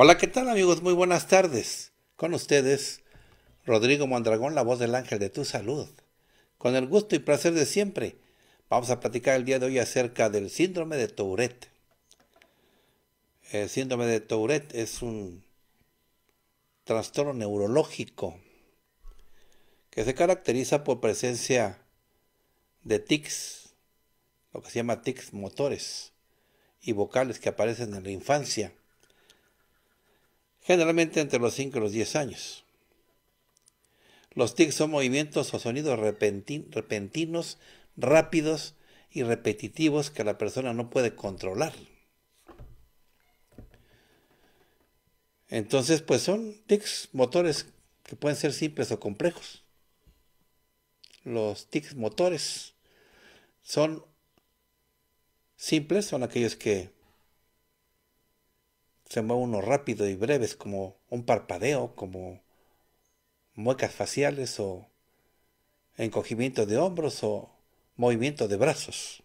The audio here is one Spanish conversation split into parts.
Hola, ¿qué tal amigos? Muy buenas tardes. Con ustedes, Rodrigo Mondragón, la voz del ángel de tu salud. Con el gusto y placer de siempre, vamos a platicar el día de hoy acerca del síndrome de Tourette. El síndrome de Tourette es un trastorno neurológico que se caracteriza por presencia de tics, lo que se llama tics motores y vocales que aparecen en la infancia generalmente entre los 5 y los 10 años. Los tics son movimientos o sonidos repentinos, rápidos y repetitivos que la persona no puede controlar. Entonces, pues son tics motores que pueden ser simples o complejos. Los tics motores son simples, son aquellos que se mueven uno rápido y breves como un parpadeo, como muecas faciales o encogimiento de hombros o movimiento de brazos.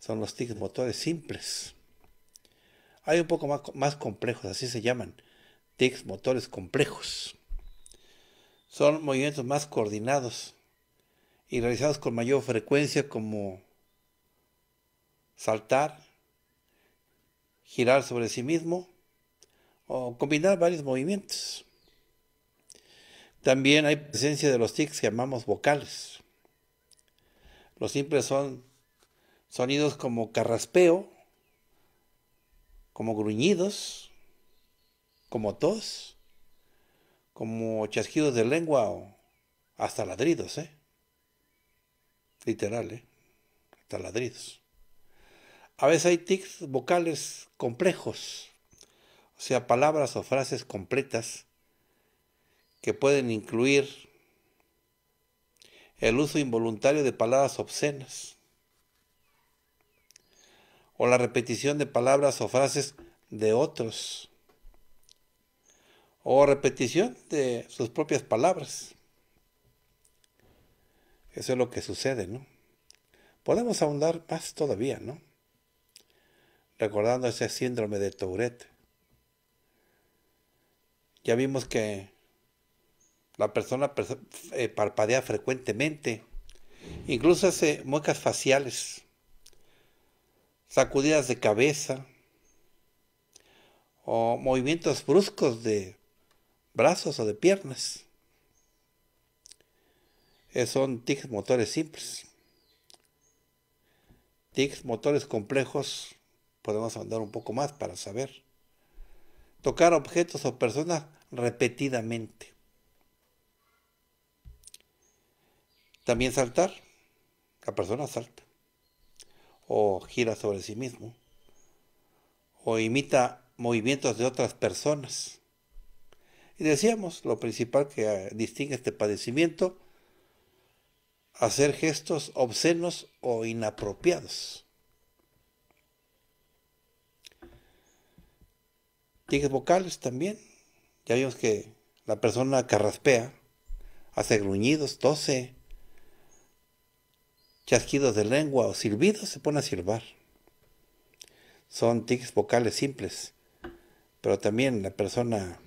Son los tics motores simples. Hay un poco más, más complejos, así se llaman, tics motores complejos. Son movimientos más coordinados y realizados con mayor frecuencia como saltar, girar sobre sí mismo o combinar varios movimientos. También hay presencia de los tics que llamamos vocales. Los simples son sonidos como carraspeo, como gruñidos, como tos, como chasquidos de lengua o hasta ladridos, ¿eh? Literal, ¿eh? Hasta ladridos. A veces hay tics vocales complejos, o sea, palabras o frases completas que pueden incluir el uso involuntario de palabras obscenas o la repetición de palabras o frases de otros o repetición de sus propias palabras. Eso es lo que sucede, ¿no? Podemos ahondar más todavía, ¿no? recordando ese síndrome de Tourette. Ya vimos que la persona eh, parpadea frecuentemente, incluso hace muecas faciales, sacudidas de cabeza o movimientos bruscos de brazos o de piernas. son tics motores simples. Tics motores complejos podemos andar un poco más para saber. Tocar objetos o personas repetidamente. También saltar. La persona salta. O gira sobre sí mismo. O imita movimientos de otras personas. Y decíamos, lo principal que eh, distingue este padecimiento, hacer gestos obscenos o inapropiados. Tics vocales también. Ya vimos que la persona carraspea, hace gruñidos, tose, chasquidos de lengua o silbidos, se pone a silbar. Son tics vocales simples, pero también la persona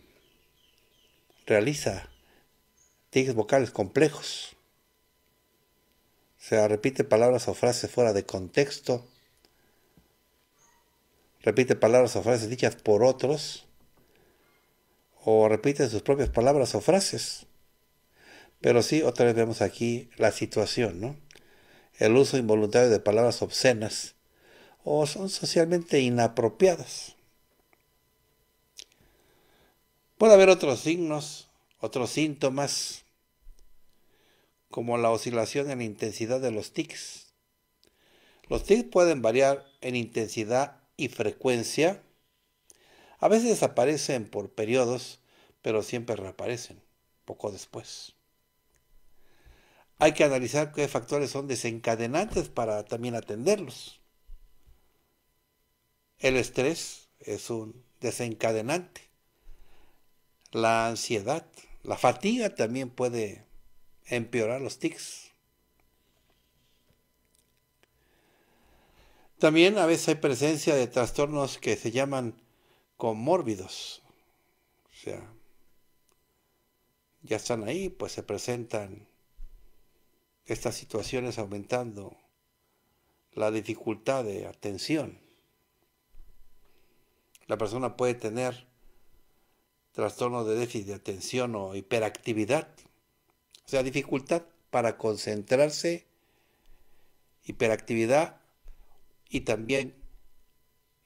realiza tics vocales complejos. Se repite palabras o frases fuera de contexto repite palabras o frases dichas por otros, o repite sus propias palabras o frases. Pero sí, otra vez vemos aquí la situación, ¿no? El uso involuntario de palabras obscenas o son socialmente inapropiadas. Puede haber otros signos, otros síntomas, como la oscilación en la intensidad de los tics. Los tics pueden variar en intensidad y frecuencia a veces desaparecen por periodos, pero siempre reaparecen poco después. Hay que analizar qué factores son desencadenantes para también atenderlos. El estrés es un desencadenante. La ansiedad, la fatiga también puede empeorar los tics. También a veces hay presencia de trastornos que se llaman comórbidos. O sea, ya están ahí, pues se presentan estas situaciones aumentando la dificultad de atención. La persona puede tener trastorno de déficit de atención o hiperactividad, o sea, dificultad para concentrarse, hiperactividad y también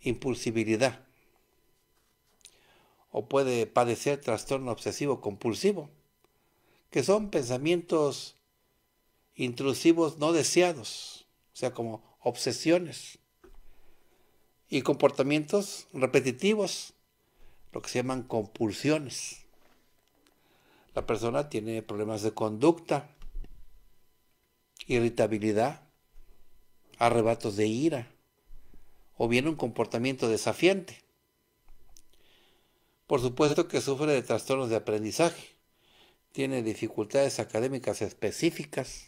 impulsibilidad. O puede padecer trastorno obsesivo compulsivo, que son pensamientos intrusivos no deseados, o sea, como obsesiones y comportamientos repetitivos, lo que se llaman compulsiones. La persona tiene problemas de conducta, irritabilidad, arrebatos de ira o bien un comportamiento desafiante. Por supuesto que sufre de trastornos de aprendizaje, tiene dificultades académicas específicas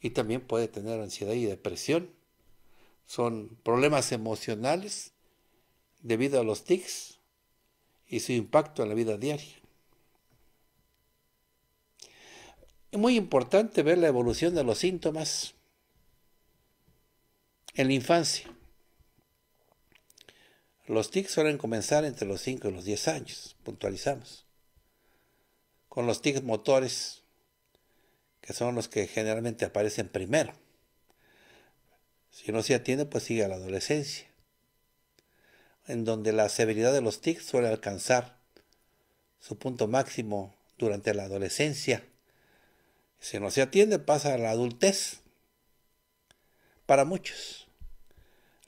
y también puede tener ansiedad y depresión. Son problemas emocionales debido a los tics y su impacto en la vida diaria. Es muy importante ver la evolución de los síntomas en la infancia. Los tics suelen comenzar entre los 5 y los 10 años, puntualizamos. Con los tics motores, que son los que generalmente aparecen primero. Si no se atiende, pues sigue a la adolescencia, en donde la severidad de los tics suele alcanzar su punto máximo durante la adolescencia. Si no se atiende, pasa a la adultez, para muchos.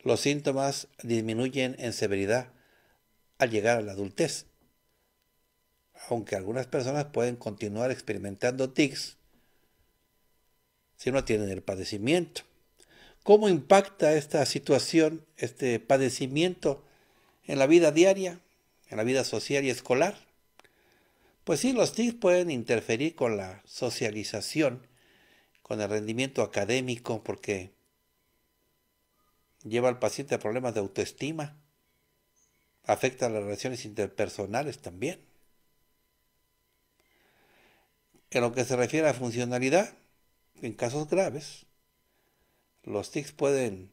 Los síntomas disminuyen en severidad al llegar a la adultez, aunque algunas personas pueden continuar experimentando tics si no tienen el padecimiento. ¿Cómo impacta esta situación, este padecimiento, en la vida diaria, en la vida social y escolar? Pues sí, los TICs pueden interferir con la socialización, con el rendimiento académico, porque lleva al paciente a problemas de autoestima, afecta a las relaciones interpersonales también. En lo que se refiere a funcionalidad, en casos graves, los tics pueden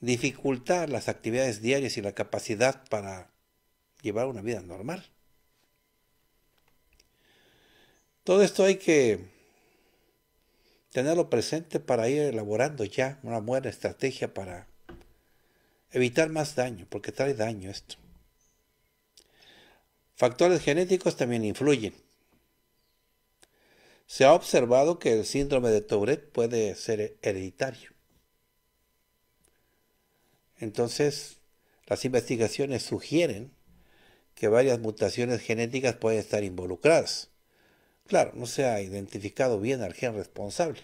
dificultar las actividades diarias y la capacidad para llevar una vida normal. Todo esto hay que tenerlo presente para ir elaborando ya una buena estrategia para evitar más daño, porque trae daño esto. Factores genéticos también influyen. Se ha observado que el síndrome de Tourette puede ser hereditario. Entonces, las investigaciones sugieren que varias mutaciones genéticas pueden estar involucradas. Claro, no se ha identificado bien al gen responsable.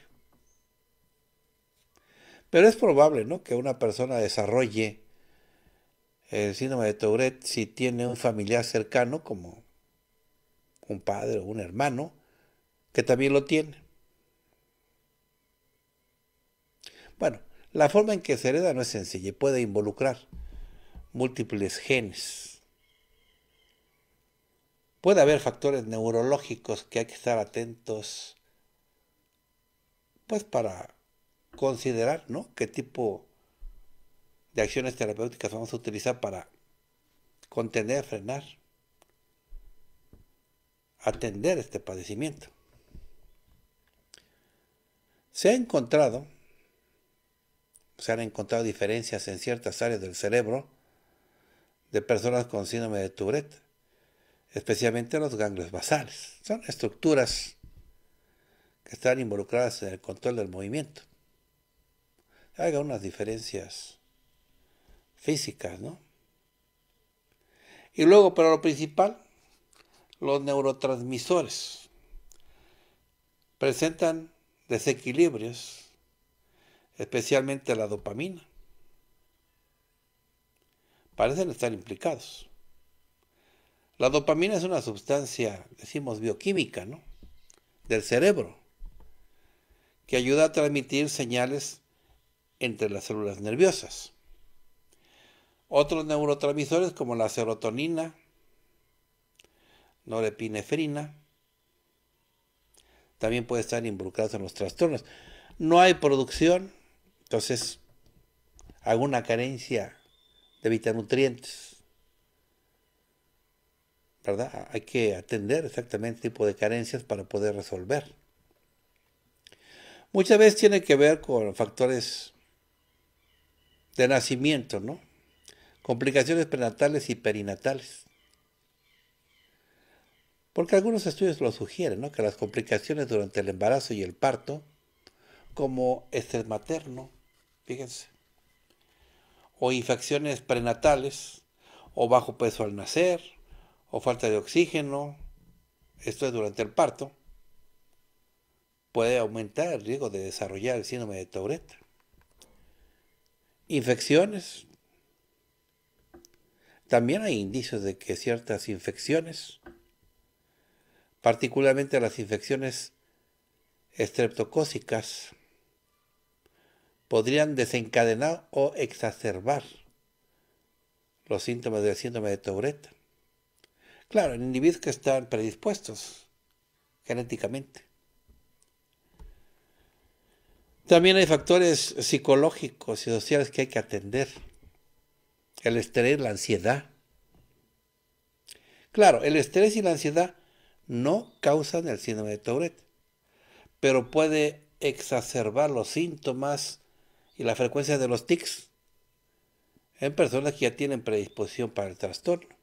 Pero es probable que una persona desarrolle el síndrome de Tourette si tiene un familiar cercano, como un padre o un hermano, que también lo tiene. Bueno, la forma en que se hereda no es sencilla y puede involucrar múltiples genes. Puede haber factores neurológicos que hay que estar atentos, pues para considerar, Qué tipo de acciones terapéuticas vamos a utilizar para contener, frenar, atender este padecimiento. Se ha encontrado, se han encontrado diferencias en ciertas áreas del cerebro de personas con síndrome de Tourette especialmente los ganglios basales. Son estructuras que están involucradas en el control del movimiento. Hay unas diferencias físicas, ¿no? Y luego, pero lo principal, los neurotransmisores presentan desequilibrios, especialmente la dopamina. Parecen estar implicados. La dopamina es una sustancia, decimos, bioquímica, ¿no? Del cerebro, que ayuda a transmitir señales entre las células nerviosas. Otros neurotransmisores como la serotonina, norepinefrina, también pueden estar involucrados en los trastornos. No hay producción, entonces alguna carencia de vitanutrientes. ¿verdad? Hay que atender exactamente el este tipo de carencias para poder resolver. Muchas veces tiene que ver con factores de nacimiento, ¿no? Complicaciones prenatales y perinatales. Porque algunos estudios lo sugieren, ¿no? Que las complicaciones durante el embarazo y el parto, como estrés materno, fíjense, o infecciones prenatales, o bajo peso al nacer, o falta de oxígeno, esto es durante el parto, puede aumentar el riesgo de desarrollar el síndrome de Tourette. Infecciones. También hay indicios de que ciertas infecciones, particularmente las infecciones estreptocócicas, podrían desencadenar o exacerbar los síntomas del síndrome de Tourette. Claro, en individuos que están predispuestos genéticamente. También hay factores psicológicos y sociales que hay que atender. El estrés, la ansiedad. Claro, el estrés y la ansiedad no causan el síndrome de Tourette, pero puede exacerbar los síntomas y la frecuencia de los tics en personas que ya tienen predisposición para el trastorno.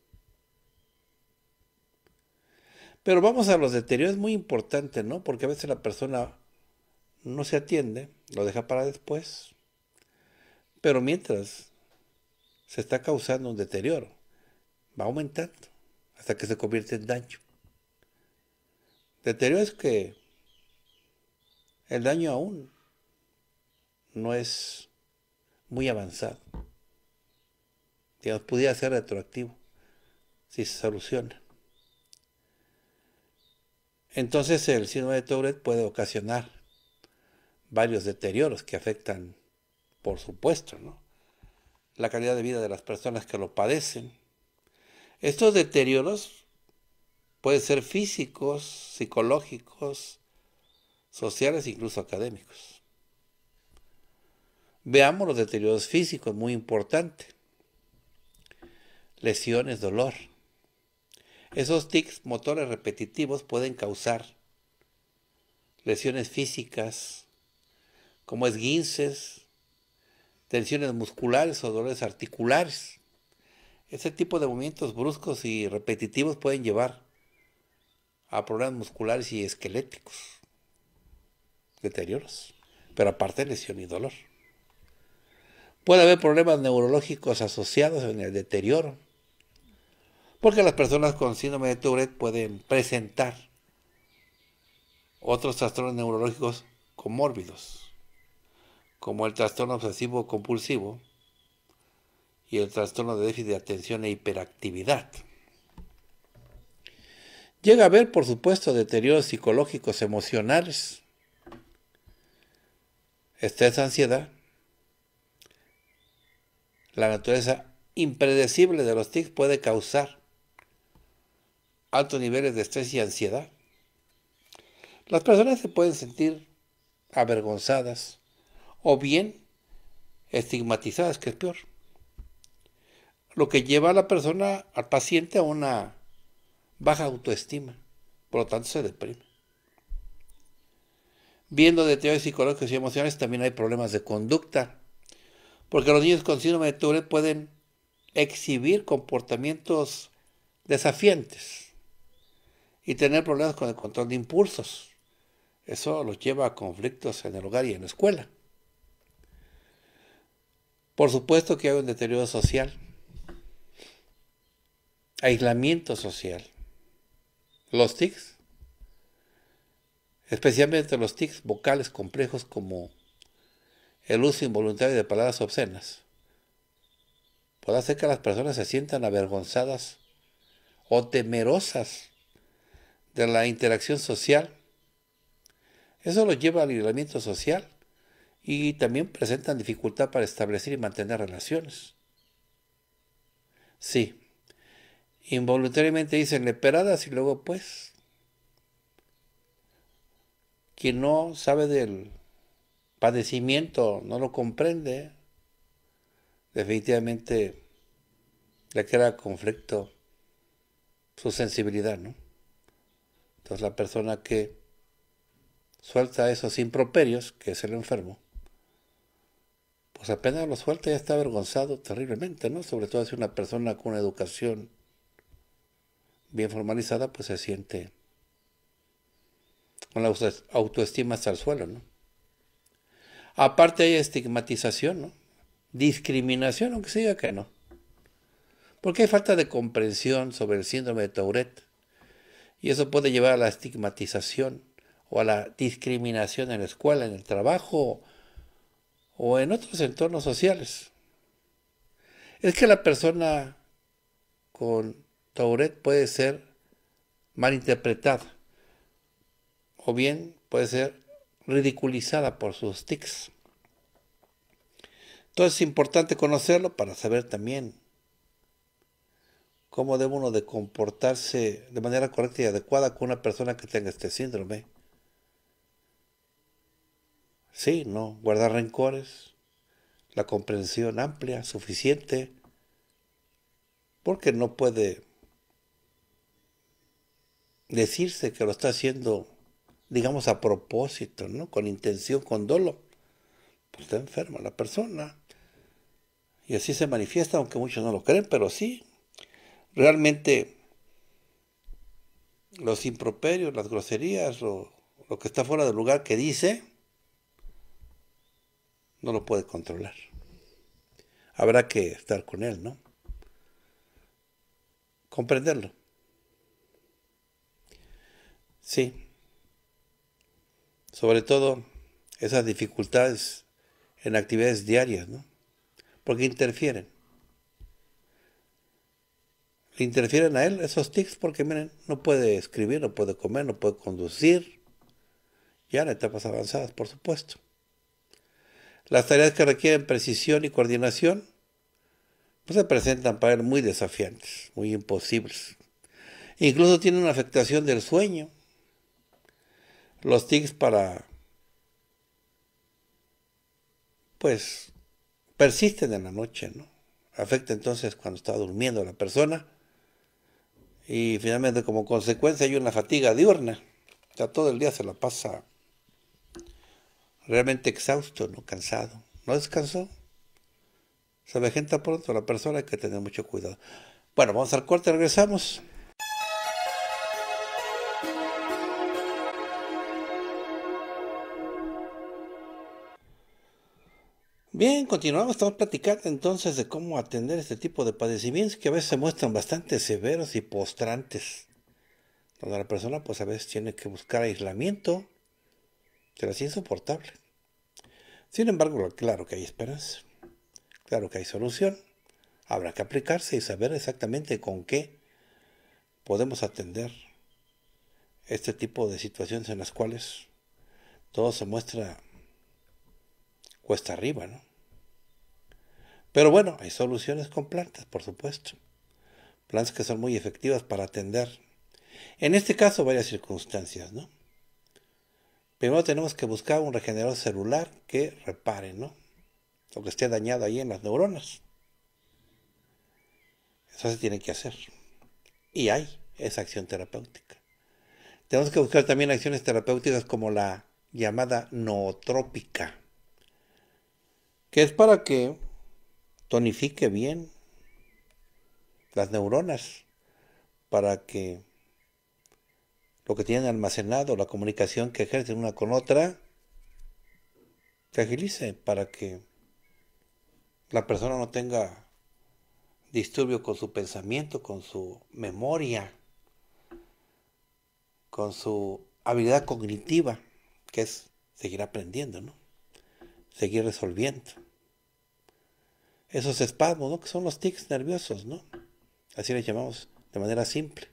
Pero vamos a los deterioros, es muy importante, ¿no? Porque a veces la persona no se atiende, lo deja para después. Pero mientras se está causando un deterioro, va aumentando hasta que se convierte en daño. Deterioro es que el daño aún no es muy avanzado. Digamos, pudiera ser retroactivo si se soluciona. Entonces el síndrome de Tourette puede ocasionar varios deterioros que afectan, por supuesto, ¿no? la calidad de vida de las personas que lo padecen. Estos deterioros pueden ser físicos, psicológicos, sociales, incluso académicos. Veamos los deterioros físicos, muy importante. Lesiones, dolor, esos tics motores repetitivos pueden causar lesiones físicas, como esguinces, tensiones musculares o dolores articulares. Ese tipo de movimientos bruscos y repetitivos pueden llevar a problemas musculares y esqueléticos, deterioros, pero aparte lesión y dolor. Puede haber problemas neurológicos asociados en el deterioro porque las personas con síndrome de Tourette pueden presentar otros trastornos neurológicos comórbidos, como el trastorno obsesivo compulsivo y el trastorno de déficit de atención e hiperactividad. Llega a haber, por supuesto, deterioros psicológicos, emocionales, estrés, ansiedad, la naturaleza impredecible de los tics puede causar altos niveles de estrés y ansiedad. Las personas se pueden sentir avergonzadas o bien estigmatizadas, que es peor. Lo que lleva a la persona, al paciente, a una baja autoestima. Por lo tanto, se deprime. Viendo detalles psicológicos y emocionales, también hay problemas de conducta. Porque los niños con síndrome de Tourette pueden exhibir comportamientos desafiantes y tener problemas con el control de impulsos. Eso los lleva a conflictos en el hogar y en la escuela. Por supuesto que hay un deterioro social, aislamiento social. Los tics, especialmente los tics vocales complejos como el uso involuntario de palabras obscenas, puede hacer que las personas se sientan avergonzadas o temerosas de la interacción social. Eso los lleva al aislamiento social y también presentan dificultad para establecer y mantener relaciones. Sí, involuntariamente dicen leperadas y luego pues, quien no sabe del padecimiento, no lo comprende, definitivamente le crea conflicto su sensibilidad, ¿no? Entonces la persona que suelta esos improperios, que es el enfermo, pues apenas lo suelta ya está avergonzado terriblemente, ¿no? Sobre todo si una persona con una educación bien formalizada, pues se siente con la autoestima hasta el suelo, ¿no? Aparte hay estigmatización, ¿no? Discriminación, aunque se diga que no. Porque hay falta de comprensión sobre el síndrome de Tourette y eso puede llevar a la estigmatización o a la discriminación en la escuela, en el trabajo o en otros entornos sociales. Es que la persona con Tourette puede ser malinterpretada o bien puede ser ridiculizada por sus tics. Entonces es importante conocerlo para saber también cómo debe uno de comportarse de manera correcta y adecuada con una persona que tenga este síndrome. Sí, no, guardar rencores, la comprensión amplia, suficiente, porque no puede decirse que lo está haciendo, digamos, a propósito, ¿no? Con intención, con dolo. Pues está enferma la persona. Y así se manifiesta, aunque muchos no lo creen, pero sí, Realmente los improperios, las groserías o lo que está fuera del lugar que dice, no lo puede controlar. Habrá que estar con él, ¿no? Comprenderlo. Sí. Sobre todo esas dificultades en actividades diarias, ¿no? Porque interfieren interfieren a él esos tics porque miren, no puede escribir, no puede comer, no puede conducir. Ya en etapas avanzadas, por supuesto. Las tareas que requieren precisión y coordinación pues se presentan para él muy desafiantes, muy imposibles. Incluso tiene una afectación del sueño. Los tics para pues persisten en la noche, ¿no? Afecta entonces cuando está durmiendo la persona y finalmente como consecuencia hay una fatiga diurna. O sea, todo el día se la pasa realmente exhausto, no cansado. No descansó. Se vegeta pronto la persona, hay que tener mucho cuidado. Bueno, vamos al corte, regresamos. Bien, continuamos, estamos platicando entonces de cómo atender este tipo de padecimientos que a veces se muestran bastante severos y postrantes, donde la persona pues a veces tiene que buscar aislamiento, que es insoportable. Sin embargo, claro que hay esperanza, claro que hay solución, habrá que aplicarse y saber exactamente con qué podemos atender este tipo de situaciones en las cuales todo se muestra cuesta arriba, ¿no? Pero bueno, hay soluciones con plantas, por supuesto. Plantas que son muy efectivas para atender. En este caso, varias circunstancias, ¿no? Primero tenemos que buscar un regenerador celular que repare, ¿no? Lo que esté dañado ahí en las neuronas. Eso se tiene que hacer. Y hay esa acción terapéutica. Tenemos que buscar también acciones terapéuticas como la llamada nootrópica, que es para que tonifique bien las neuronas para que lo que tienen almacenado, la comunicación que ejercen una con otra, se agilice para que la persona no tenga disturbio con su pensamiento, con su memoria, con su habilidad cognitiva, que es seguir aprendiendo, ¿no? Seguir resolviendo esos espasmos, ¿no? Que son los tics nerviosos, ¿no? Así les llamamos de manera simple.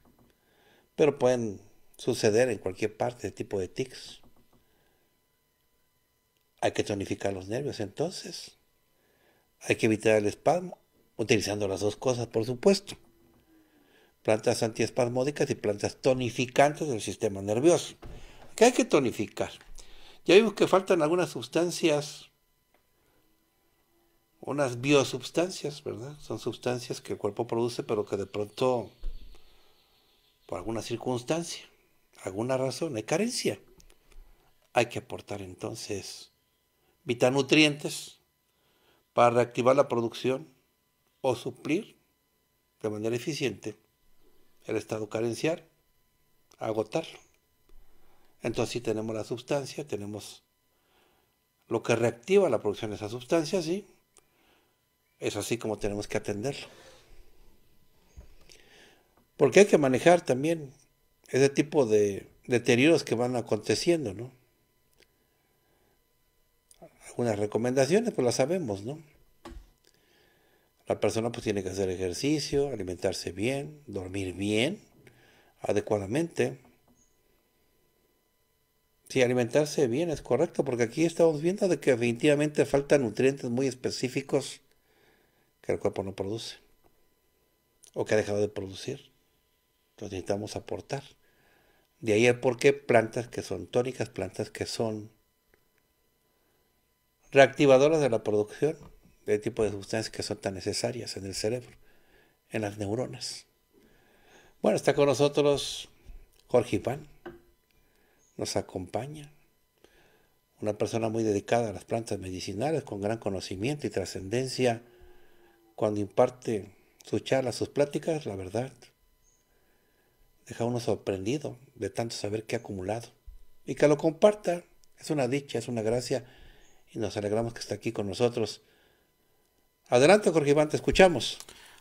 Pero pueden suceder en cualquier parte de tipo de tics. Hay que tonificar los nervios entonces. Hay que evitar el espasmo, utilizando las dos cosas, por supuesto. Plantas antiespasmódicas y plantas tonificantes del sistema nervioso. ¿Qué hay que tonificar. Ya vimos que faltan algunas sustancias unas biosubstancias, ¿verdad? Son sustancias que el cuerpo produce, pero que de pronto, por alguna circunstancia, alguna razón, hay carencia. Hay que aportar entonces vitanutrientes para reactivar la producción o suplir de manera eficiente el estado carenciar, agotarlo. Entonces si tenemos la sustancia, tenemos lo que reactiva la producción de esa sustancia, sí, es así como tenemos que atenderlo. Porque hay que manejar también ese tipo de deterioros que van aconteciendo, ¿no? Algunas recomendaciones, pues las sabemos, ¿no? La persona pues tiene que hacer ejercicio, alimentarse bien, dormir bien, adecuadamente. Sí, alimentarse bien es correcto, porque aquí estamos viendo de que definitivamente faltan nutrientes muy específicos que el cuerpo no produce o que ha dejado de producir. lo necesitamos aportar. De ahí el por qué plantas que son tónicas, plantas que son reactivadoras de la producción de tipo de sustancias que son tan necesarias en el cerebro, en las neuronas. Bueno, está con nosotros Jorge Iván, nos acompaña, una persona muy dedicada a las plantas medicinales, con gran conocimiento y trascendencia cuando imparte sus charlas, sus pláticas, la verdad, deja uno sorprendido de tanto saber que ha acumulado. Y que lo comparta es una dicha, es una gracia y nos alegramos que esté aquí con nosotros. Adelante, Jorge Iván, te escuchamos.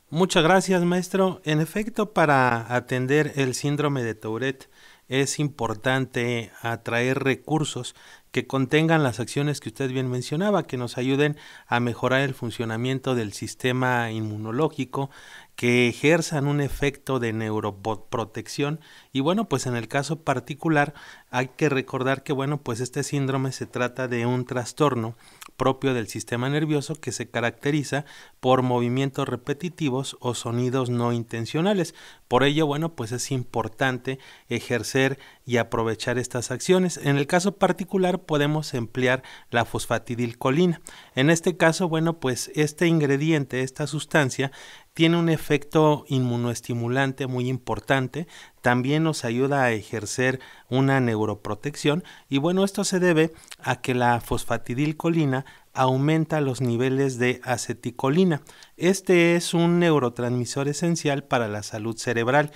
Muchas gracias, maestro. En efecto, para atender el síndrome de Tourette es importante atraer recursos que contengan las acciones que usted bien mencionaba, que nos ayuden a mejorar el funcionamiento del sistema inmunológico, que ejerzan un efecto de neuroprotección. Y bueno, pues en el caso particular hay que recordar que bueno, pues este síndrome se trata de un trastorno propio del sistema nervioso que se caracteriza por movimientos repetitivos o sonidos no intencionales. Por ello, bueno, pues es importante ejercer y aprovechar estas acciones. En el caso particular podemos emplear la fosfatidilcolina. En este caso, bueno, pues este ingrediente, esta sustancia, tiene un efecto inmunoestimulante muy importante, también nos ayuda a ejercer una neuroprotección y bueno, esto se debe a que la fosfatidilcolina aumenta los niveles de aceticolina. Este es un neurotransmisor esencial para la salud cerebral.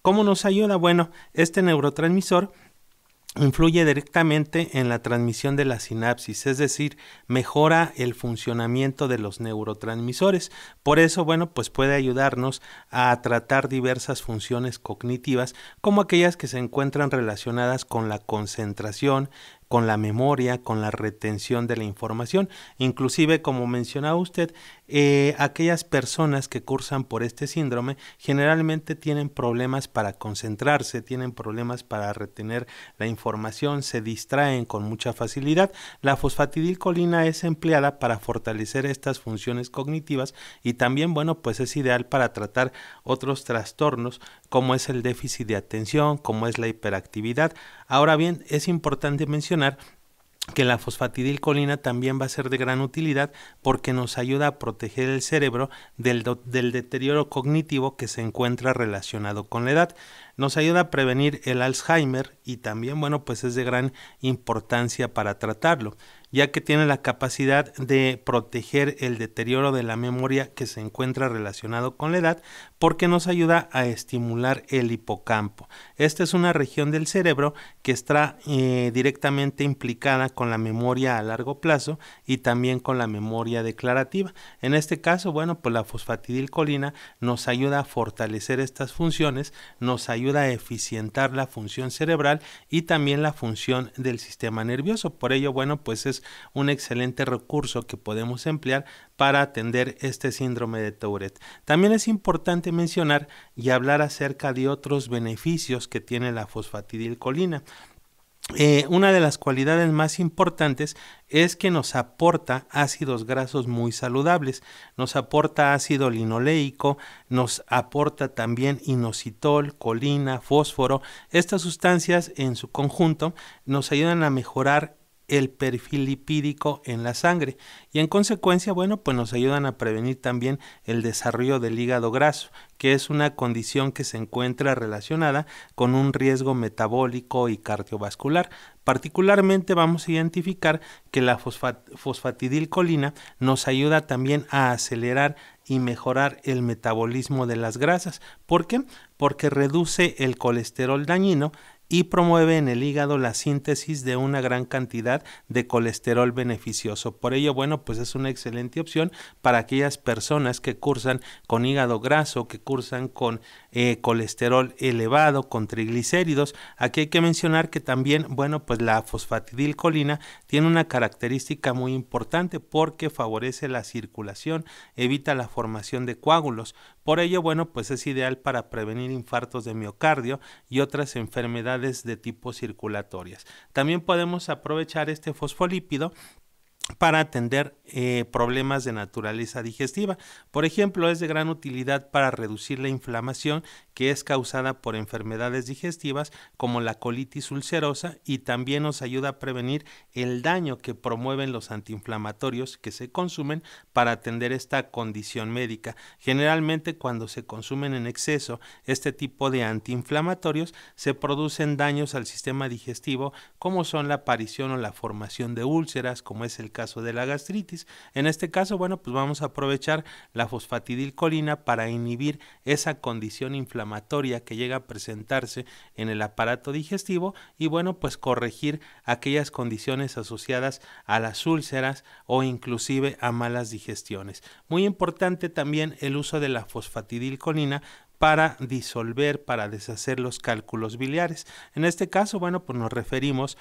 ¿Cómo nos ayuda? Bueno, este neurotransmisor influye directamente en la transmisión de la sinapsis, es decir, mejora el funcionamiento de los neurotransmisores. Por eso, bueno, pues puede ayudarnos a tratar diversas funciones cognitivas, como aquellas que se encuentran relacionadas con la concentración, con la memoria, con la retención de la información. Inclusive, como mencionaba usted, eh, aquellas personas que cursan por este síndrome generalmente tienen problemas para concentrarse, tienen problemas para retener la información, se distraen con mucha facilidad. La fosfatidilcolina es empleada para fortalecer estas funciones cognitivas y también, bueno, pues es ideal para tratar otros trastornos cómo es el déficit de atención, cómo es la hiperactividad. Ahora bien, es importante mencionar que la fosfatidilcolina también va a ser de gran utilidad porque nos ayuda a proteger el cerebro del, del, deterioro cognitivo que se encuentra relacionado con la edad. Nos ayuda a prevenir el Alzheimer y también, bueno, pues es de gran importancia para tratarlo ya que tiene la capacidad de proteger el deterioro de la memoria que se encuentra relacionado con la edad, porque nos ayuda a estimular el hipocampo. Esta es una región del cerebro que está eh, directamente implicada con la memoria a largo plazo y también con la memoria declarativa. En este caso, bueno, pues la fosfatidilcolina nos ayuda a fortalecer estas funciones, nos ayuda a eficientar la función cerebral y también la función del sistema nervioso. Por ello, bueno, pues es un excelente recurso que podemos emplear para atender este síndrome de Tourette. También es importante mencionar y hablar acerca de otros beneficios que tiene la fosfatidilcolina. Eh, una de las cualidades más importantes es que nos aporta ácidos grasos muy saludables, nos aporta ácido linoleico, nos aporta también inositol, colina, fósforo. Estas sustancias en su conjunto nos ayudan a mejorar el perfil lipídico en la sangre y en consecuencia, bueno, pues nos ayudan a prevenir también el desarrollo del hígado graso, que es una condición que se encuentra relacionada con un riesgo metabólico y cardiovascular. Particularmente vamos a identificar que la fosfatidilcolina nos ayuda también a acelerar y mejorar el metabolismo de las grasas. ¿Por qué? Porque reduce el colesterol dañino, y promueve en el hígado la síntesis de una gran cantidad de colesterol beneficioso. Por ello, bueno, pues es una excelente opción para aquellas personas que cursan con hígado graso, que cursan con eh, colesterol elevado, con triglicéridos. Aquí hay que mencionar que también, bueno, pues la fosfatidilcolina tiene una característica muy importante porque favorece la circulación, evita la formación de coágulos, por ello, bueno, pues es ideal para prevenir infartos de miocardio y otras enfermedades de tipo circulatorias. También podemos aprovechar este fosfolípido para atender eh, problemas de naturaleza digestiva. Por ejemplo, es de gran utilidad para reducir la inflamación que es causada por enfermedades digestivas como la colitis ulcerosa y también nos ayuda a prevenir el daño que promueven los antiinflamatorios que se consumen para atender esta condición médica. Generalmente cuando se consumen en exceso este tipo de antiinflamatorios se producen daños al sistema digestivo como son la aparición o la formación de úlceras como es el caso de la gastritis. En este caso, bueno, pues vamos a aprovechar la fosfatidilcolina para inhibir esa condición inflamatoria que llega a presentarse en el aparato digestivo y bueno, pues corregir aquellas condiciones asociadas a las úlceras o inclusive a malas digestiones. Muy importante también el uso de la fosfatidilcolina para disolver, para deshacer los cálculos biliares. En este caso, bueno, pues nos referimos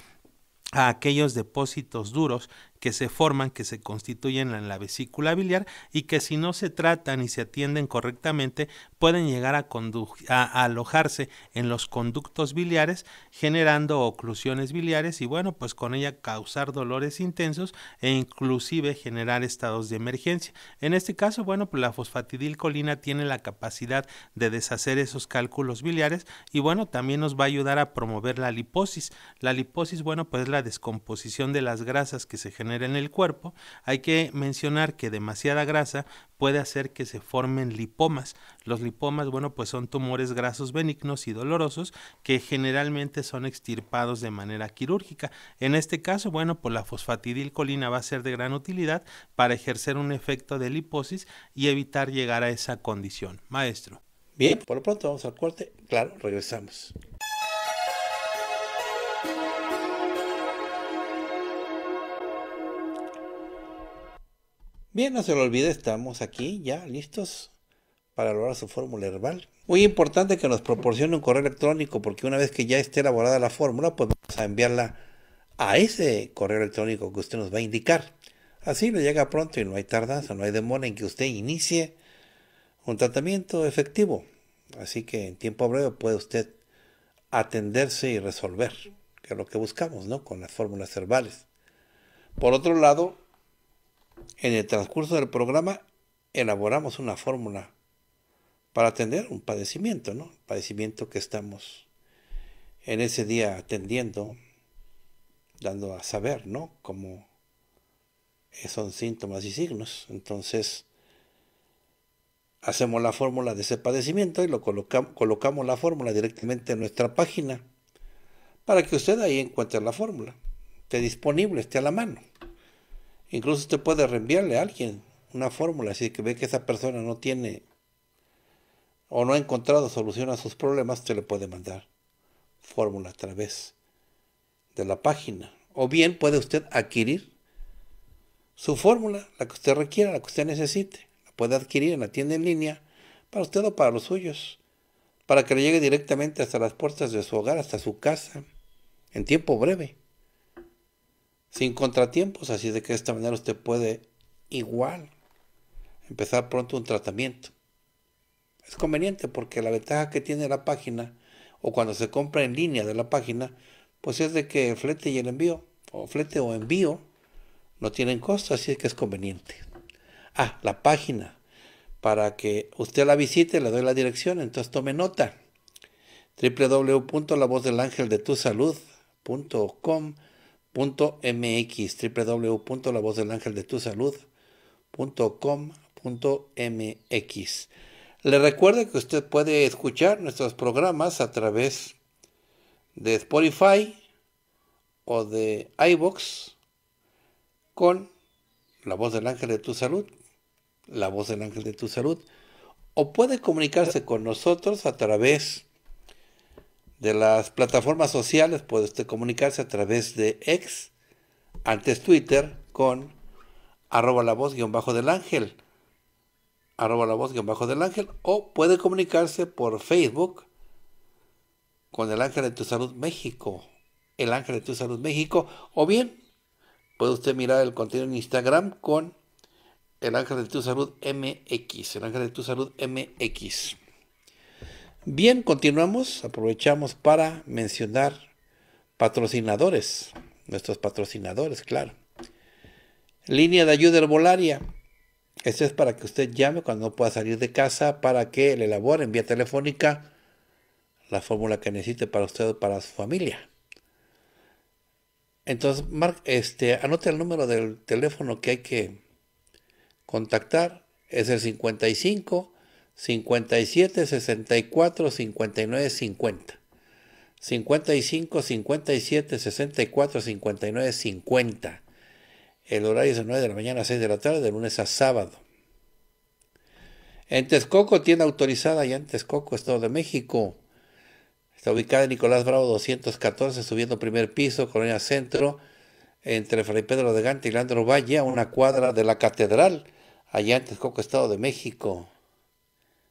a aquellos depósitos duros que se forman, que se constituyen en la vesícula biliar y que si no se tratan y se atienden correctamente pueden llegar a, alojarse en los conductos biliares generando oclusiones biliares y bueno pues con ella causar dolores intensos e inclusive generar estados de emergencia. En este caso bueno pues la fosfatidilcolina tiene la capacidad de deshacer esos cálculos biliares y bueno también nos va a ayudar a promover la liposis. La liposis bueno pues es la descomposición de las grasas que se generan en el cuerpo. Hay que mencionar que demasiada grasa puede hacer que se formen lipomas. Los lipomas, bueno, pues son tumores grasos benignos y dolorosos que generalmente son extirpados de manera quirúrgica. En este caso, bueno, pues la fosfatidilcolina va a ser de gran utilidad para ejercer un efecto de liposis y evitar llegar a esa condición. Maestro. Bien, por lo pronto vamos al corte. Claro, regresamos. Bien, no se lo olvide, estamos aquí ya listos para elaborar su fórmula herbal. Muy importante que nos proporcione un correo electrónico porque una vez que ya esté elaborada la fórmula, pues vamos a enviarla a ese correo electrónico que usted nos va a indicar. Así le llega pronto y no hay tardanza, no hay demora en que usted inicie un tratamiento efectivo. Así que en tiempo breve puede usted atenderse y resolver, que es lo que buscamos, ¿no? Con las fórmulas herbales. Por otro lado, en el transcurso del programa elaboramos una fórmula para atender un padecimiento, ¿no? Padecimiento que estamos en ese día atendiendo, dando a saber, ¿no? Cómo son síntomas y signos. Entonces, hacemos la fórmula de ese padecimiento y lo colocamos, colocamos la fórmula directamente en nuestra página para que usted ahí encuentre la fórmula, esté disponible, esté a la mano. Incluso usted puede reenviarle a alguien una fórmula si que ve que esa persona no tiene o no ha encontrado solución a sus problemas, usted le puede mandar fórmula a través de la página. O bien puede usted adquirir su fórmula, la que usted requiera, la que usted necesite. La puede adquirir en la tienda en línea para usted o para los suyos, para que le llegue directamente hasta las puertas de su hogar, hasta su casa, en tiempo breve sin contratiempos, así de que de esta manera usted puede igual empezar pronto un tratamiento. Es conveniente porque la ventaja que tiene la página o cuando se compra en línea de la página, pues es de que el flete y el envío, o flete o envío, no tienen costo, así que es conveniente. Ah, la página. Para que usted la visite, le doy la dirección, entonces tome nota. www.lavozdelangeldetusalud.com .mx www.lavozdelangeldetusalud.com.mx Le recuerdo que usted puede escuchar nuestros programas a través de Spotify o de iBox con La Voz del Ángel de tu Salud, La Voz del Ángel de tu Salud, o puede comunicarse con nosotros a través de de las plataformas sociales puede usted comunicarse a través de ex, antes Twitter, con arroba la voz guión bajo del ángel, arroba la voz guión bajo del ángel, o puede comunicarse por Facebook con el ángel de tu salud México, el ángel de tu salud México, o bien puede usted mirar el contenido en Instagram con el ángel de tu salud MX, el ángel de tu salud MX. Bien, continuamos. Aprovechamos para mencionar patrocinadores. Nuestros patrocinadores, claro. Línea de ayuda herbolaria. este es para que usted llame cuando no pueda salir de casa para que le en vía telefónica la fórmula que necesite para usted o para su familia. Entonces, Mark, este, anote el número del teléfono que hay que contactar. Es el 55 57, 64, 59, 50. 55, 57, 64, 59, 50. El horario es de 9 de la mañana a 6 de la tarde, de lunes a sábado. En Texcoco, tienda autorizada allá en Texcoco, Estado de México. Está ubicada en Nicolás Bravo 214, subiendo primer piso, Colonia Centro, entre Fray Pedro de Gante y Leandro Valle, a una cuadra de la Catedral, allá en Texcoco, Estado de México.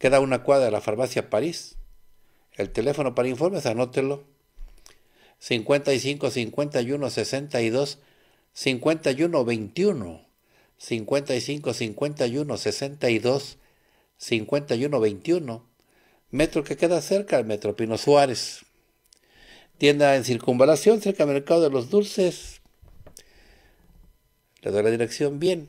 Queda una cuadra de la farmacia París. El teléfono para informes, anótelo. 55 51 62 51 21. 55 51 62 51 21. Metro que queda cerca al Metro Pino Suárez. Tienda en circunvalación cerca del Mercado de los Dulces. Le doy la dirección bien.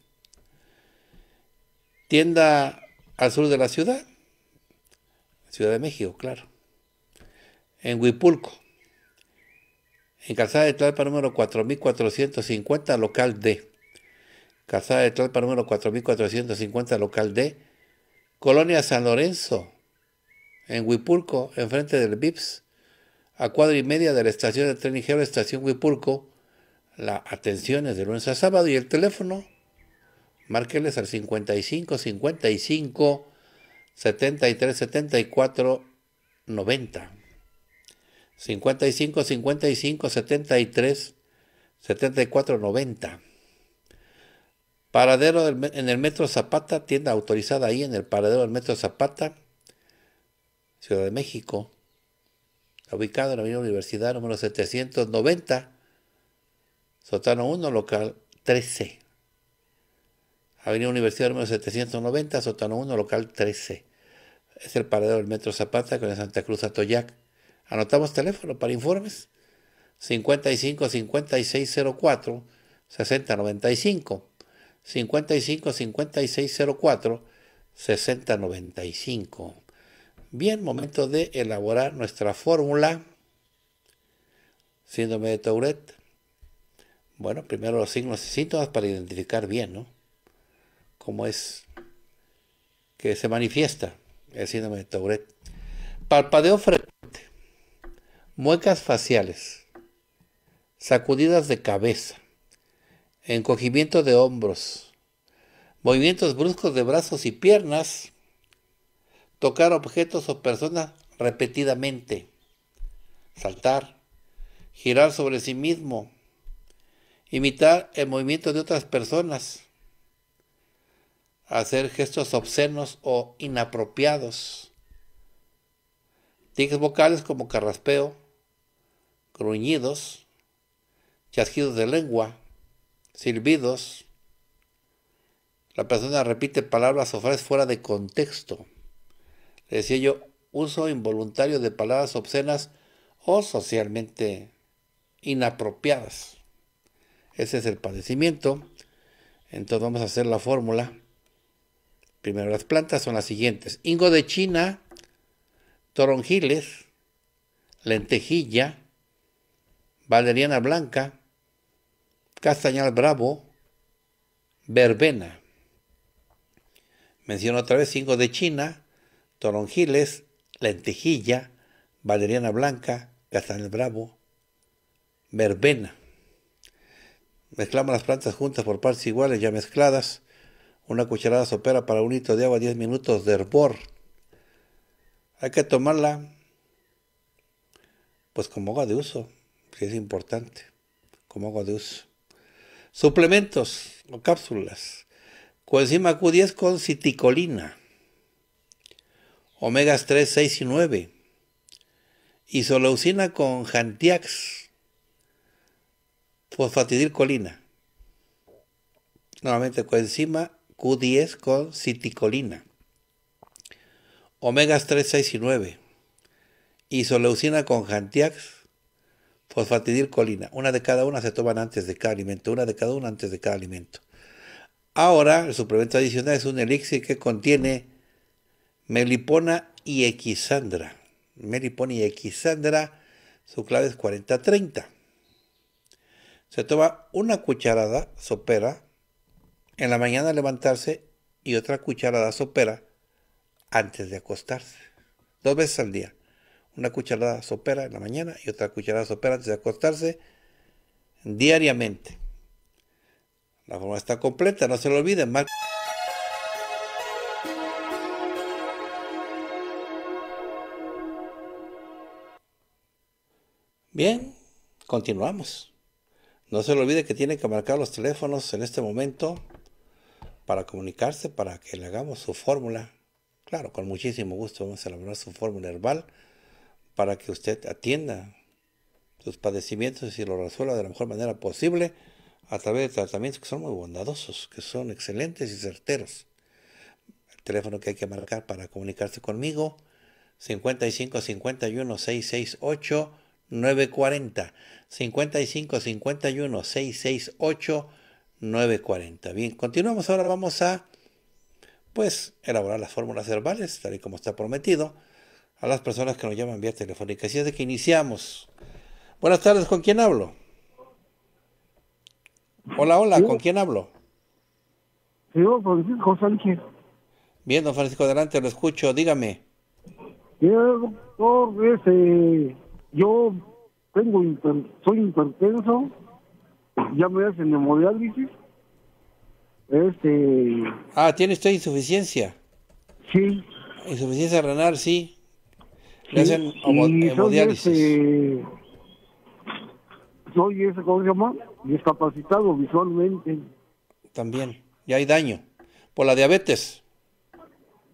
tienda al sur de la ciudad, Ciudad de México, claro, en Huipulco, en Calzada de Tlalpa número 4450, local D. Calzada de Tlalpa número 4450, local D. Colonia San Lorenzo, en Huipulco, enfrente del VIPS, a cuadra y media de la estación de tren ligero, estación Huipulco. La atención es de lunes a sábado y el teléfono Márqueles al 55 55 73 74 90. 55 55 73 74 90. Paradero en el Metro Zapata, tienda autorizada ahí en el paradero del Metro Zapata, Ciudad de México, ubicado en la Universidad número 790, sótano 1, local 13. Avenida Universidad 790, sótano 1, local 13. Es el paradero del Metro Zapata con el Santa Cruz Atoyac. Anotamos teléfono para informes 55 5604 6095 55 5604 6095. Bien, momento de elaborar nuestra fórmula. Síndrome de Tourette. Bueno, primero los signos y síntomas para identificar bien, ¿no? como es que se manifiesta el síndrome de Tourette. Palpadeo frecuente, muecas faciales, sacudidas de cabeza, encogimiento de hombros, movimientos bruscos de brazos y piernas, tocar objetos o personas repetidamente, saltar, girar sobre sí mismo, imitar el movimiento de otras personas, hacer gestos obscenos o inapropiados, tics vocales como carraspeo, gruñidos, chasquidos de lengua, silbidos. La persona repite palabras o frases fuera de contexto. decía yo, uso involuntario de palabras obscenas o socialmente inapropiadas. Ese es el padecimiento. Entonces vamos a hacer la fórmula. Primero, las plantas son las siguientes. Ingo de China, toronjiles, lentejilla, valeriana blanca, castañal bravo, verbena. Menciono otra vez ingo de China, toronjiles, lentejilla, valeriana blanca, castañal bravo, verbena. Mezclamos las plantas juntas por partes iguales ya mezcladas una cucharada sopera para un litro de agua, 10 minutos de hervor. Hay que tomarla pues como agua de uso, que es importante, como agua de uso. Suplementos o cápsulas. Coenzima Q10 con citicolina. Omegas 3, 6 y 9. Isoleucina con Jantiax. Fosfatidilcolina. Nuevamente coenzima Q10 con citicolina. Omegas 3, 6 y 9. Isoleucina con Jantiax, fosfatidilcolina. Una de cada una se toman antes de cada alimento, una de cada una antes de cada alimento. Ahora, el suplemento adicional es un elixir que contiene melipona y equisandra. Melipona y equisandra, su clave es 40-30. Se toma una cucharada sopera en la mañana levantarse y otra cucharada sopera antes de acostarse. Dos veces al día. Una cucharada sopera en la mañana y otra cucharada sopera antes de acostarse diariamente. La forma está completa, no se lo olviden. Bien, continuamos. No se lo olvide que tiene que marcar los teléfonos en este momento para comunicarse, para que le hagamos su fórmula. Claro, con muchísimo gusto vamos a elaborar su fórmula herbal para que usted atienda sus padecimientos y lo resuelva de la mejor manera posible a través de tratamientos que son muy bondadosos, que son excelentes y certeros. El teléfono que hay que marcar para comunicarse conmigo, 55 51 668 940. 55 51 668 940. 9.40. Bien, continuamos ahora, vamos a pues elaborar las fórmulas verbales, tal y como está prometido, a las personas que nos llaman vía telefónica. Así es de que iniciamos. Buenas tardes, ¿con quién hablo? Hola, hola, ¿con quién hablo? Yo, Francisco pues, Sánchez. Bien, don Francisco, adelante, lo escucho, dígame. Yo, yo este, tengo, soy hipertenso ya me hacen hemodiálisis. Este. Ah, tiene usted insuficiencia. Sí. Insuficiencia renal, sí. Le hacen hemodiálisis. Este, soy, ese, ¿cómo se llama? Discapacitado visualmente. También, ¿Y hay daño. Por la diabetes.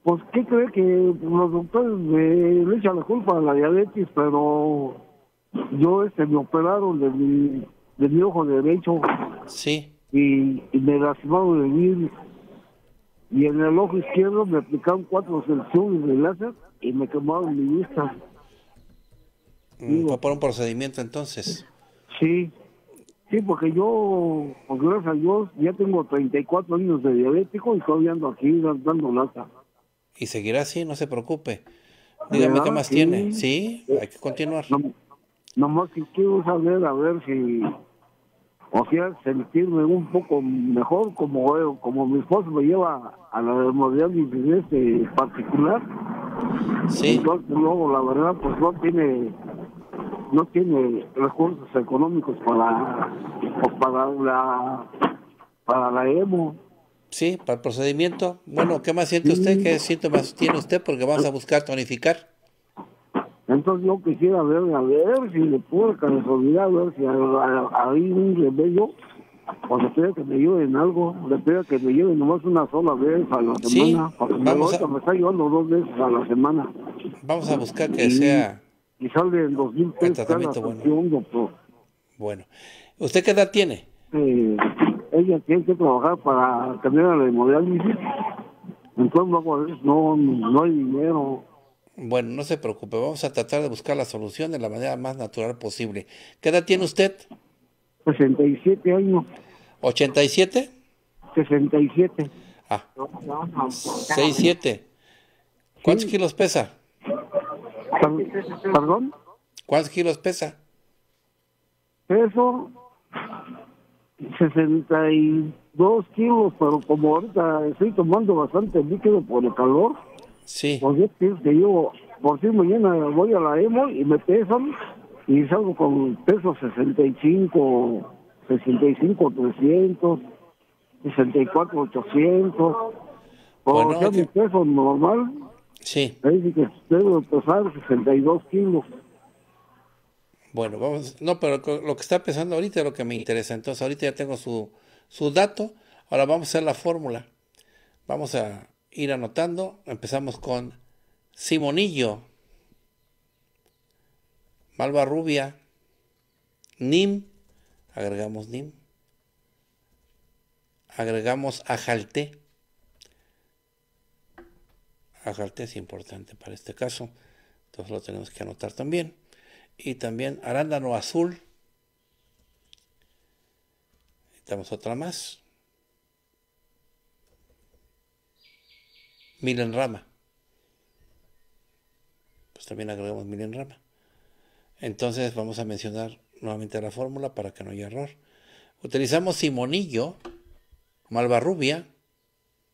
Pues, ¿qué cree que los doctores me, echan la culpa a la diabetes? Pero yo este, me operaron de mi de mi ojo derecho. Sí. Y, me lastimaron de mí. Y en el ojo izquierdo me aplicaron cuatro secciones de láser y me quemaron mi vista. Mm, ¿Fue por un procedimiento entonces? Sí. Sí, porque yo, pues, gracias a Dios, ya tengo 34 años de diabético y estoy viendo aquí dando lata. Y seguirá así, no se preocupe. Dígame qué más tiene. Sí, hay que continuar. nomás quiero saber, a ver si o sea, sentirme un poco mejor, como, eh, como mi esposo me lleva a la hemodiálisis de este particular. Sí. luego, la verdad, pues no tiene no tiene recursos económicos para pues, para la para la EMO Sí, para el procedimiento. Bueno, ¿qué más siente usted? ¿Qué más tiene usted? Porque vamos a buscar tonificar. Entonces yo quisiera ver, a ver si le puedo casualidad, a ver si hay un remedio o le pido que me lleven algo, le pido que me lleven nomás una sola vez a la semana. Sí, vamos a... me está llevando dos veces a la semana. Vamos a buscar que sea... Y sale en dos pesos bueno. doctor. Bueno. ¿Usted qué edad tiene? Eh, ella tiene que trabajar para tener la hemodiálisis. Entonces, no, no hay dinero. Bueno, no se preocupe, vamos a tratar de buscar la solución de la manera más natural posible. ¿Qué edad tiene usted? 67 años. ¿87? 67. Ah. 67. ¿Cuántos kilos pesa? ¿Perdón? ¿Cuántos kilos pesa? Peso 62 kilos, pero como ahorita estoy tomando bastante líquido por el calor, Sí. Pues yo que yo, por si mañana voy a la EMO y me pesan y salgo con peso 65, 65, 300, 64, 800. O sea, mi peso normal. Sí. dice que pesar 62 kilos. Bueno, vamos, no, pero lo que está pensando ahorita es lo que me interesa. Entonces, ahorita ya tengo su, su dato. Ahora vamos a hacer la fórmula. Vamos a, ir anotando. Empezamos con Simonillo, Malva Rubia, Nim, agregamos Nim, agregamos ajalte, ajalte es importante para este caso, entonces lo tenemos que anotar también. Y también Arándano Azul. Necesitamos otra más. Milenrama, rama. Pues también agregamos Milenrama. rama. Entonces vamos a mencionar nuevamente la fórmula para que no haya error. Utilizamos Simonillo, Malvarrubia,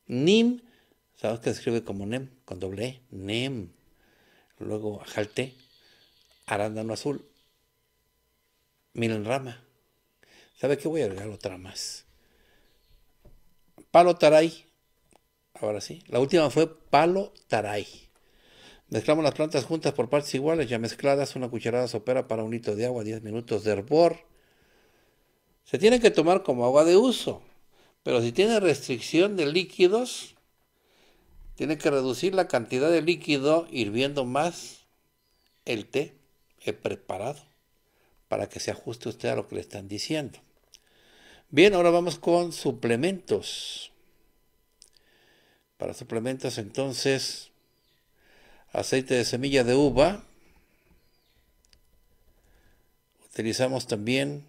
NIM, sabes que se escribe como NEM, con doble E, NEM. Luego Jalte, Arándano Azul, Milenrama. Rama. ¿Sabe qué? Voy a agregar otra más. Palo Taray, Ahora sí. La última fue palo taray. Mezclamos las plantas juntas por partes iguales, ya mezcladas, una cucharada sopera para un litro de agua, 10 minutos de hervor. Se tiene que tomar como agua de uso, pero si tiene restricción de líquidos, tiene que reducir la cantidad de líquido hirviendo más el té, he preparado, para que se ajuste usted a lo que le están diciendo. Bien, ahora vamos con suplementos. Para suplementos entonces, aceite de semilla de uva. Utilizamos también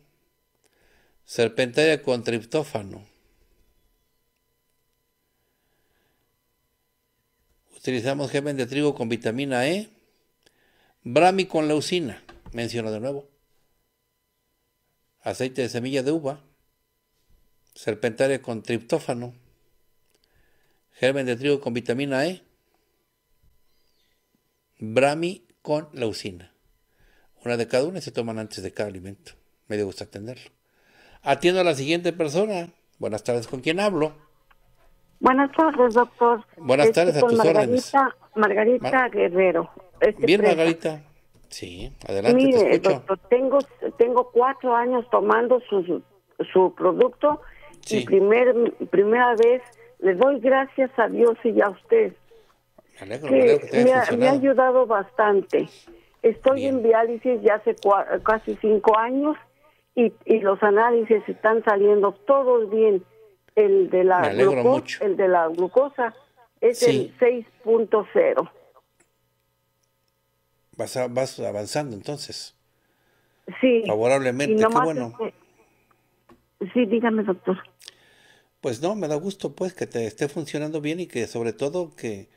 serpentaria con triptófano. Utilizamos gemen de trigo con vitamina E, brami con leucina, menciono de nuevo. Aceite de semilla de uva, serpentaria con triptófano germen de trigo con vitamina E, brami con leucina. Una de cada una se toman antes de cada alimento. Me gusta atenderlo. Atiendo a la siguiente persona. Buenas tardes, ¿con quién hablo? Buenas tardes, doctor. Buenas este, tardes, a tus Margarita, órdenes. Margarita Guerrero. Este, Bien, Margarita. Sí, adelante, Mire, Doctor, tengo, tengo cuatro años tomando su, producto y primer, primera vez le doy gracias a Dios y a usted. Me que, me, ha, ayudado bastante. Estoy en diálisis ya hace casi cinco años y, y, los análisis están saliendo todos bien. El de la, glucosa, el de la glucosa es el 6.0. Vas, vas avanzando entonces. Sí. Favorablemente, qué bueno. Sí, dígame, doctor pues no, me da gusto pues que te esté funcionando bien y que sobre todo que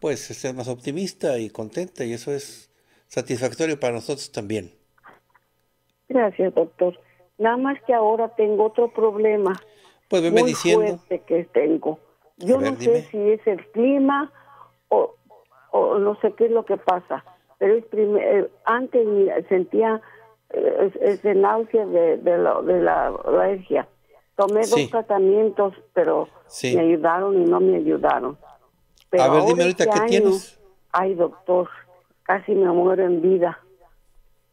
pues estés más optimista y contenta y eso es satisfactorio para nosotros también. Gracias, doctor. Nada más que ahora tengo otro problema. Pues venme muy diciendo. Fuerte que tengo. Yo no sé si es el clima o, no sé qué es lo que pasa. Pero eh, antes sentía eh, ese náusea de, la, de la alergia Tomé dos tratamientos, pero me ayudaron y no me ayudaron. Pero a ver, dime ahorita este qué tienes. Ay, doctor, casi me muero en vida.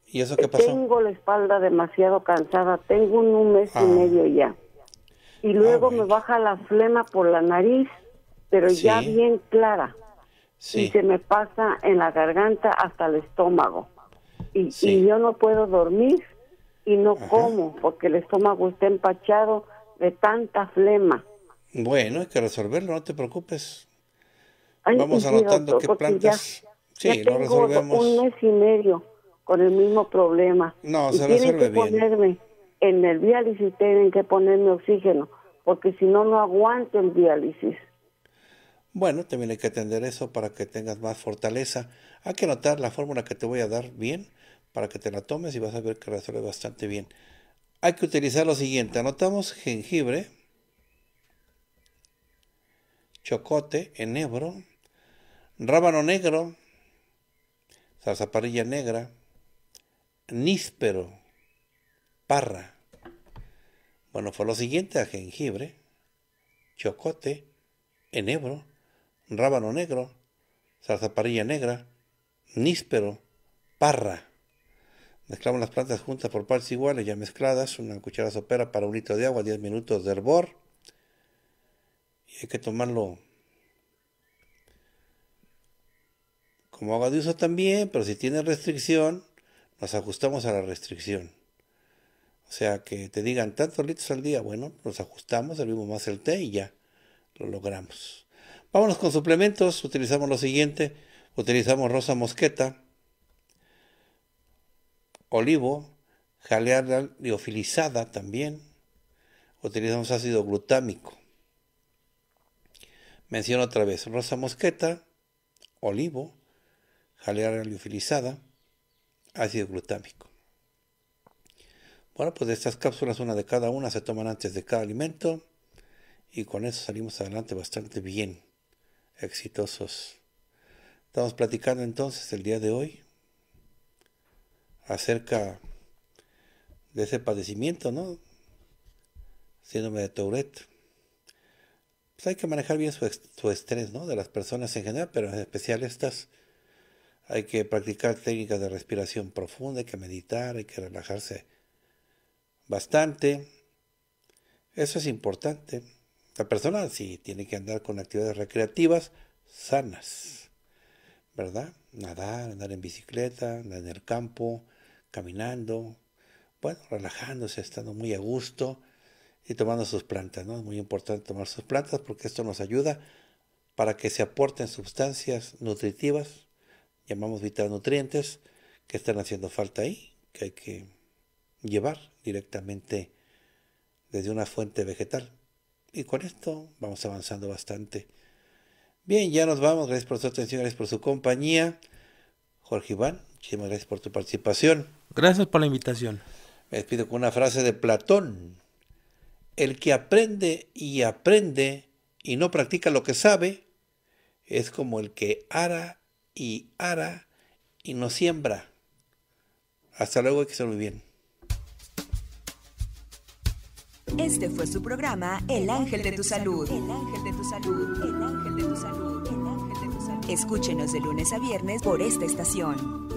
¿Y eso qué pasó? Tengo la espalda demasiado cansada, tengo un mes y ah. medio ya. Y luego me baja la flema por la nariz, pero ya bien clara. Sí. Y se me pasa en la garganta hasta el estómago. Y, yo no puedo dormir y no como porque el estómago está empachado de tanta flema. Bueno, hay que resolverlo, no te preocupes. Vamos anotando que plantas. sí, lo resolvemos. Un mes y medio con el mismo problema. No, se resuelve que ponerme en el diálisis, tienen que ponerme oxígeno, porque si no, no aguanto el diálisis. Bueno, también hay que atender eso para que tengas más fortaleza. Hay que anotar la fórmula que te voy a dar bien para que te la tomes y vas a ver que resuelve bastante bien hay que utilizar lo siguiente. Anotamos jengibre, chocote, enebro, rábano negro, salsa negra, níspero, parra. Bueno, fue lo siguiente a jengibre, chocote, enebro, rábano negro, salsa negra, níspero, parra. Mezclamos las plantas juntas por partes iguales, ya mezcladas, una cuchara sopera para un litro de agua, 10 minutos de hervor. Y hay que tomarlo como agua de uso también, pero si tiene restricción, nos ajustamos a la restricción. O sea, que te digan tantos litros al día, bueno, nos ajustamos, servimos más el té y ya lo logramos. Vámonos con suplementos, utilizamos lo siguiente, utilizamos rosa mosqueta, olivo, jalea liofilizada también. Utilizamos ácido glutámico. Menciono otra vez rosa mosqueta, olivo, jalea liofilizada, ácido glutámico. Bueno, pues estas cápsulas, una de cada una se toman antes de cada alimento y con eso salimos adelante bastante bien, exitosos. Estamos platicando entonces el día de hoy acerca de ese padecimiento, ¿no? Síndrome de Tourette. Pues hay que manejar bien su, su estrés, ¿no? De las personas en general, pero en especial estas. Hay que practicar técnicas de respiración profunda, hay que meditar, hay que relajarse bastante. Eso es importante. La persona sí tiene que andar con actividades recreativas sanas, ¿verdad? Nadar, andar en bicicleta, andar en el campo, caminando, bueno, relajándose, estando muy a gusto y tomando sus plantas, ¿no? Es muy importante tomar sus plantas porque esto nos ayuda para que se aporten sustancias nutritivas, llamamos nutrientes que están haciendo falta ahí, que hay que llevar directamente desde una fuente vegetal. Y con esto vamos avanzando bastante. Bien, ya nos vamos. Gracias por su atención, gracias por su compañía. Jorge Iván, muchísimas gracias por tu participación. Gracias por la invitación. Me despido con una frase de Platón. El que aprende y aprende y no practica lo que sabe es como el que ara y ara y no siembra. Hasta luego y que se muy bien. Este fue su programa El Ángel de tu Salud. El Ángel de tu Salud. El Ángel de tu Salud. El Ángel de tu Salud. Escúchenos de lunes a viernes por esta estación.